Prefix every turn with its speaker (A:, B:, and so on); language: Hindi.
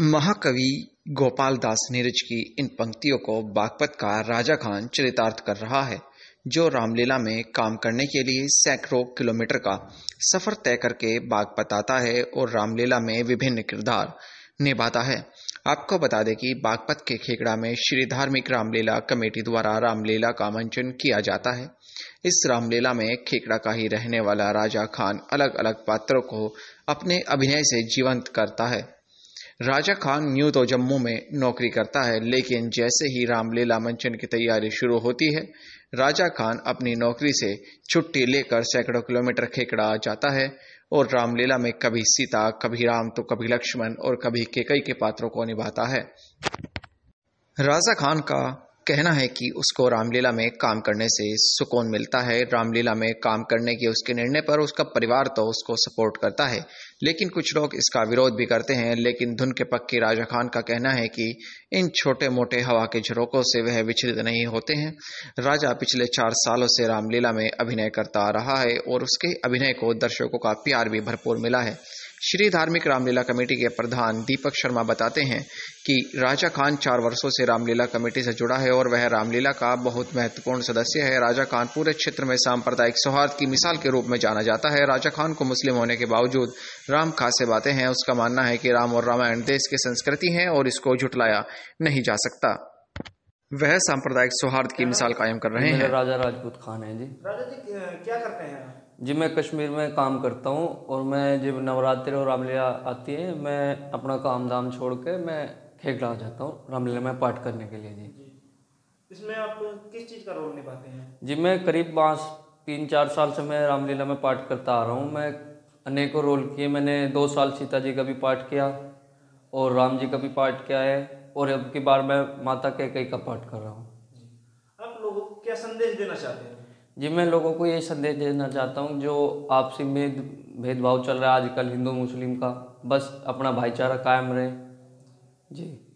A: महाकवि गोपाल दास नीरज की इन पंक्तियों को बागपत का राजा खान चरितार्थ कर रहा है जो रामलीला में काम करने के लिए सैकड़ों किलोमीटर का सफर तय करके बागपत आता है और रामलीला में विभिन्न किरदार निभाता है आपको बता दें कि बागपत के खेकड़ा में श्री धार्मिक रामलीला कमेटी द्वारा रामलीला का मंचन किया जाता है इस रामलीला में खेकड़ा का ही रहने वाला राजा खान अलग अलग पात्रों को अपने अभिनय से जीवंत करता है राजा खान न्यू तो जम्मू में नौकरी करता है लेकिन जैसे ही रामलीला मंचन की तैयारी शुरू होती है राजा खान अपनी नौकरी से छुट्टी लेकर सैकड़ों किलोमीटर खेकड़ा जाता है और रामलीला में कभी सीता कभी राम तो कभी लक्ष्मण और कभी केकई के पात्रों को निभाता है राजा खान का कहना है कि उसको रामलीला में काम करने से सुकून मिलता है रामलीला में काम करने के उसके निर्णय पर उसका परिवार तो उसको सपोर्ट करता है लेकिन कुछ लोग इसका विरोध भी करते हैं लेकिन धुन के पक्की राजा खान का कहना है कि इन छोटे मोटे हवा के झरोकों से वह विचलित नहीं होते हैं राजा पिछले चार सालों से रामलीला में अभिनय करता आ रहा है और उसके अभिनय को दर्शकों का प्यार भी भरपूर मिला है श्री धार्मिक रामलीला कमेटी के प्रधान दीपक शर्मा बताते हैं कि राजा खान चार वर्षों से रामलीला कमेटी से जुड़ा है और वह रामलीला का बहुत महत्वपूर्ण सदस्य है राजा खान पूरे क्षेत्र में सांप्रदायिक सौहार्द की मिसाल के रूप में जाना जाता है राजा खान को मुस्लिम होने के बावजूद राम खास से बातें हैं उसका मानना है कि राम और रामायण देश की संस्कृति है और इसको झुटलाया नहीं जा सकता वह सांप्रदायिक सौहार्द की मिसाल कायम कर रहे हैं राजा राजपूत खान है जी
B: राजा जी क्या करते हैं जी मैं कश्मीर में काम करता हूँ और मैं जब नवरात्रि और रामलीला आती है मैं अपना काम धाम छोड़ के मैं खेखड़ा आ जाता हूँ रामलीला में पाठ करने के लिए जी इसमें आप किस चीज़ का रोल निभाते हैं जी मैं करीब पाँच तीन चार साल से मैं रामलीला में पाठ करता आ रहा हूँ मैं अनेकों रोल किए मैंने दो साल सीता जी का भी पाठ किया और राम जी का भी पाठ किया है और अब की बार मैं माता के कई का पाठ कर रहा हूँ आप लोगों को क्या संदेश देना चाहते हैं जी मैं लोगों को ये संदेश देना चाहता हूँ जो आपसी भेद भेदभाव चल रहा है आजकल हिंदू मुस्लिम का बस अपना भाईचारा कायम रहे जी